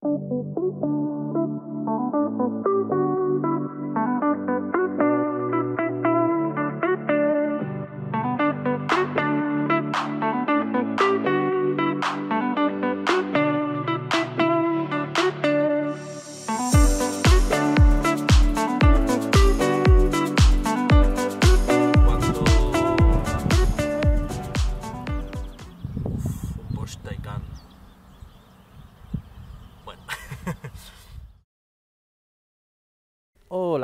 Thank you.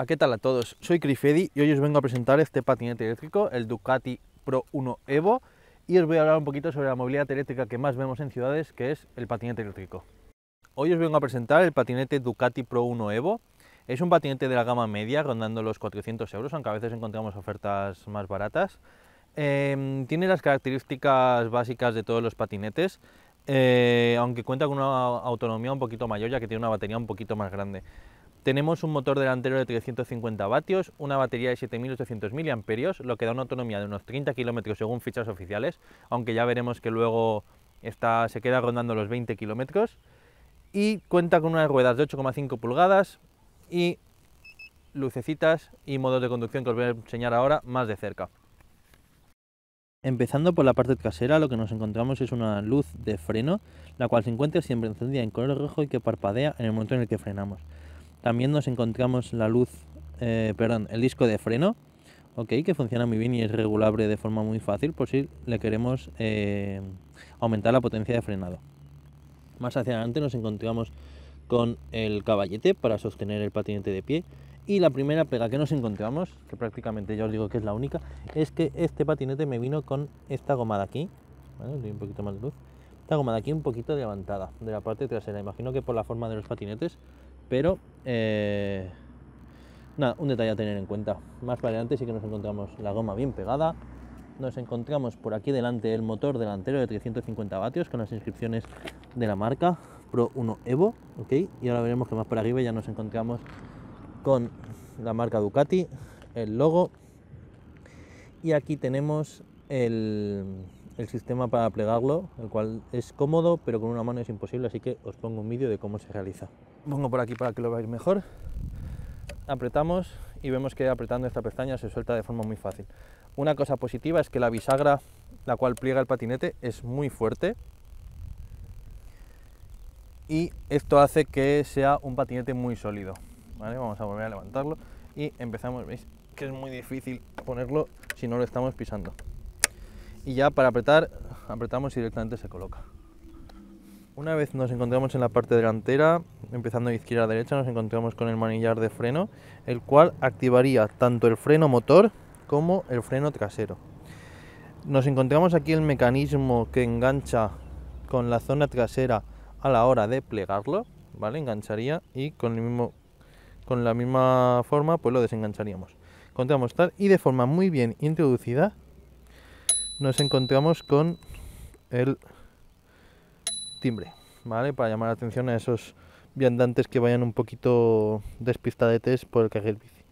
Hola, ¿qué tal a todos? Soy Crifedi y hoy os vengo a presentar este patinete eléctrico, el Ducati Pro 1 Evo, y os voy a hablar un poquito sobre la movilidad eléctrica que más vemos en ciudades, que es el patinete eléctrico. Hoy os vengo a presentar el patinete Ducati Pro 1 Evo. Es un patinete de la gama media, rondando los 400 euros, aunque a veces encontramos ofertas más baratas. Em, tiene las características básicas de todos los patinetes, eh, aunque cuenta con una autonomía un poquito mayor, ya que tiene una batería un poquito más grande. Tenemos un motor delantero de 350 vatios, una batería de 7.800 mAh, lo que da una autonomía de unos 30 km según fichas oficiales, aunque ya veremos que luego se queda rondando los 20 km. Y cuenta con unas ruedas de 8,5 pulgadas y lucecitas y modos de conducción que os voy a enseñar ahora más de cerca. Empezando por la parte trasera, lo que nos encontramos es una luz de freno, la cual se encuentra siempre encendida en color rojo y que parpadea en el momento en el que frenamos. También nos encontramos la luz, eh, perdón, el disco de freno, ok, que funciona muy bien y es regulable de forma muy fácil por si le queremos eh, aumentar la potencia de frenado. Más hacia adelante nos encontramos con el caballete para sostener el patinete de pie. Y la primera pega que nos encontramos, que prácticamente ya os digo que es la única, es que este patinete me vino con esta goma de aquí. un poquito más luz. Esta goma de aquí un poquito levantada de la parte trasera. Imagino que por la forma de los patinetes pero, eh, nada, un detalle a tener en cuenta. Más para adelante sí que nos encontramos la goma bien pegada. Nos encontramos por aquí delante el motor delantero de 350 vatios con las inscripciones de la marca Pro 1 Evo. Y ahora veremos que más para arriba ya nos encontramos con la marca Ducati, el logo. Y aquí tenemos el sistema para plegarlo, el cual es cómodo, pero con una mano es imposible, así que os pongo un vídeo de cómo se realiza pongo por aquí para que lo veáis mejor, apretamos y vemos que apretando esta pestaña se suelta de forma muy fácil. Una cosa positiva es que la bisagra, la cual pliega el patinete, es muy fuerte y esto hace que sea un patinete muy sólido. Vamos a volver a levantarlo y empezamos, veis que es muy difícil ponerlo si no lo estamos pisando. Y ya para apretar, apretamos y directamente se coloca. Una vez nos encontramos en la parte delantera, empezando de izquierda a derecha, nos encontramos con el manillar de freno, el cual activaría tanto el freno motor como el freno trasero. Nos encontramos aquí el mecanismo que engancha con la zona trasera a la hora de plegarlo, ¿vale? Engancharía y con, la misma forma pues lo desengancharíamos. Encontramos tal y de forma muy bien introducida nos encontramos con el timbre, ¿vale? Para llamar la atención a esos viandantes que vayan un poquito despistadetes por el carril bici.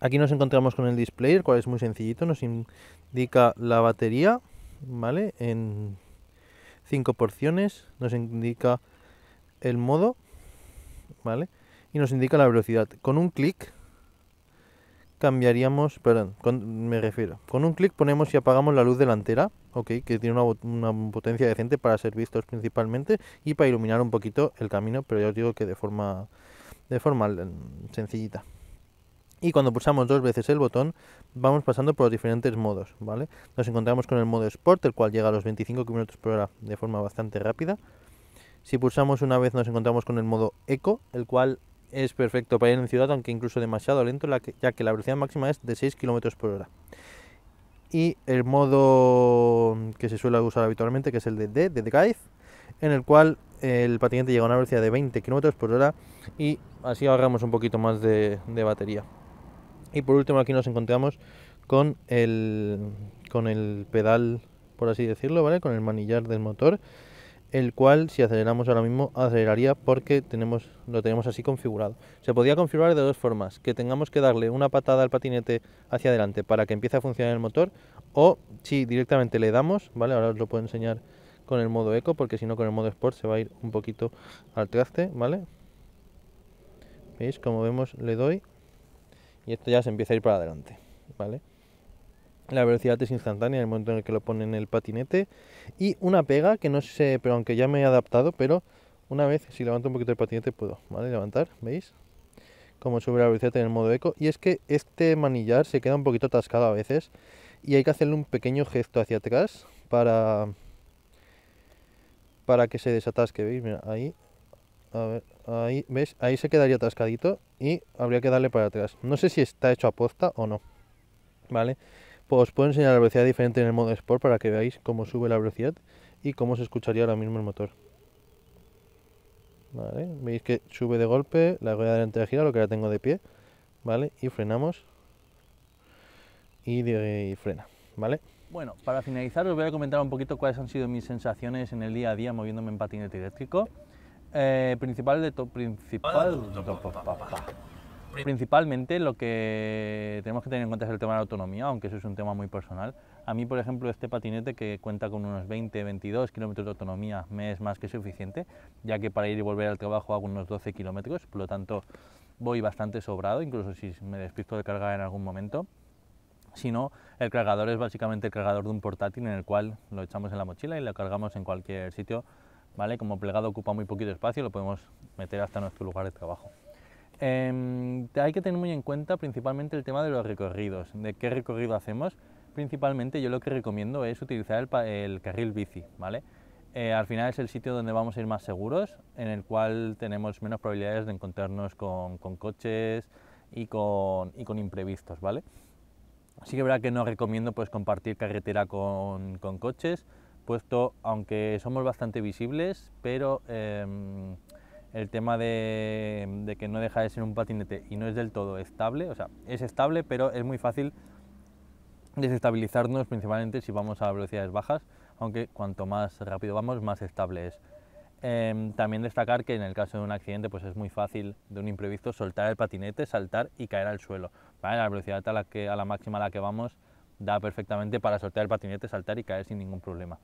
Aquí nos encontramos con el display, el cual es muy sencillito, nos indica la batería, ¿vale? En cinco porciones, nos indica el modo, ¿vale? Y nos indica la velocidad. Con un clic cambiaríamos, perdón, me refiero. Con un clic ponemos y apagamos la luz delantera, ok, que tiene una, potencia decente para ser vistos principalmente y para iluminar un poquito el camino, pero ya os digo que de forma, de forma mm, sencillita. Y cuando pulsamos dos veces el botón, vamos pasando por los diferentes modos, ¿vale? Nos encontramos con el modo Sport, el cual llega a los 25 km por hora de forma bastante rápida. Si pulsamos una vez nos encontramos con el modo Eco, el cual es perfecto para ir en ciudad, aunque incluso demasiado lento, ya que la velocidad máxima es de 6 km por hora. Y el modo que se suele usar habitualmente, que es el de D, de en el cual el patinete llega a una velocidad de 20 km por hora y así ahorramos un poquito más de, batería. Y por último aquí nos encontramos con el, con el pedal, por así decirlo, Con el manillar del motor el cual si aceleramos ahora mismo aceleraría porque tenemos, lo tenemos así configurado. Se podía configurar de dos formas, que tengamos que darle una patada al patinete hacia adelante para que empiece a funcionar el motor o si directamente le damos, ¿vale? Ahora os lo puedo enseñar con el modo eco porque si no con el modo sport se va a ir un poquito al traste, ¿vale? ¿Veis? Como vemos le doy y esto ya se empieza a ir para adelante, ¿vale? la velocidad es instantánea en el momento en el que lo ponen en el patinete. Y una pega, que no sé, pero aunque ya me he adaptado, pero una vez, si levanto un poquito el patinete, puedo, ¿vale? Levantar, ¿veis? Como sube la velocidad en el modo eco. Y es que este manillar se queda un poquito atascado a veces. Y hay que hacerle un pequeño gesto hacia atrás para, para que se desatasque, ¿veis? Mira, ahí, ahí, ¿ves? Ahí se quedaría atascadito y habría que darle para atrás. No sé si está hecho a posta o no, ¿vale? vale pues os puedo enseñar la velocidad diferente en el modo Sport para que veáis cómo sube la velocidad y cómo se escucharía ahora mismo el motor. Vale, veis que sube de golpe, la rueda delante de gira, lo que la tengo de pie, ¿vale? Y frenamos y, frena, ¿vale? Bueno, para finalizar os voy a comentar un poquito cuáles han sido mis sensaciones en el día a día moviéndome en patinete eléctrico. Eh, principal de todo... principal Principalmente lo que tenemos que tener en cuenta es el tema de la autonomía, aunque eso es un tema muy personal. A mí, por ejemplo, este patinete que cuenta con unos 20, 22 kilómetros de autonomía me es más que suficiente, ya que para ir y volver al trabajo hago unos 12 kilómetros, por lo tanto voy bastante sobrado, incluso si me despisto de cargar en algún momento Si no, el cargador es básicamente el cargador de un portátil en el cual lo echamos en la mochila y lo cargamos en cualquier sitio, ¿vale? Como plegado ocupa muy poquito espacio, lo podemos meter hasta nuestro lugar de trabajo. Em, hay que tener muy en cuenta principalmente el tema de los recorridos, de qué recorrido hacemos. Principalmente yo lo que recomiendo es utilizar el, carril bici, ¿vale? Eh, al final es el sitio donde vamos a ir más seguros, en el cual tenemos menos probabilidades de encontrarnos con, coches y con, con, imprevistos, ¿vale? Así que verdad que no recomiendo pues, compartir carretera con, coches, puesto aunque somos bastante visibles, pero em, el tema de, que no deja de ser un patinete y no es del todo estable, o sea, es estable, pero es muy fácil desestabilizarnos, principalmente si vamos a velocidades bajas, aunque cuanto más rápido vamos, más estable es. Em, también destacar que en el caso de un accidente, pues es muy fácil de un imprevisto soltar el patinete, saltar y caer al suelo. La velocidad a la, que, a la máxima a la que vamos da perfectamente para soltar el patinete, saltar y caer sin ningún problema.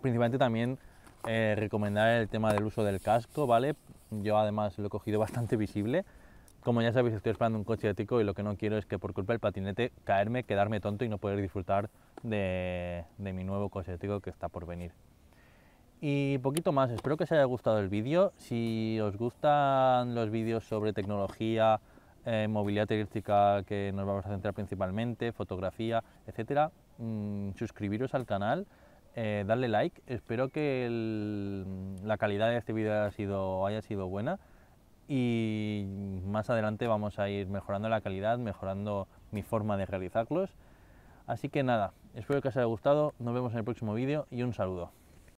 Principalmente también eh, recomendar el tema del uso del casco, ¿vale? Yo además lo he cogido bastante visible. Como ya sabéis, estoy esperando un coche ético y lo que no quiero es que por culpa del patinete caerme, quedarme tonto y no poder disfrutar de, mi nuevo coche ético que está por venir. Y poquito más, espero que os haya gustado el vídeo. Si os gustan los vídeos sobre tecnología, eh, movilidad eléctrica que nos vamos a centrar principalmente, fotografía, etcétera, mm, suscribiros al canal eh, darle like. Espero que la calidad de este vídeo haya sido, haya sido buena y más adelante vamos a ir mejorando la calidad, mejorando mi forma de realizarlos. Así que nada, espero que os haya gustado, nos vemos en el próximo vídeo y un saludo.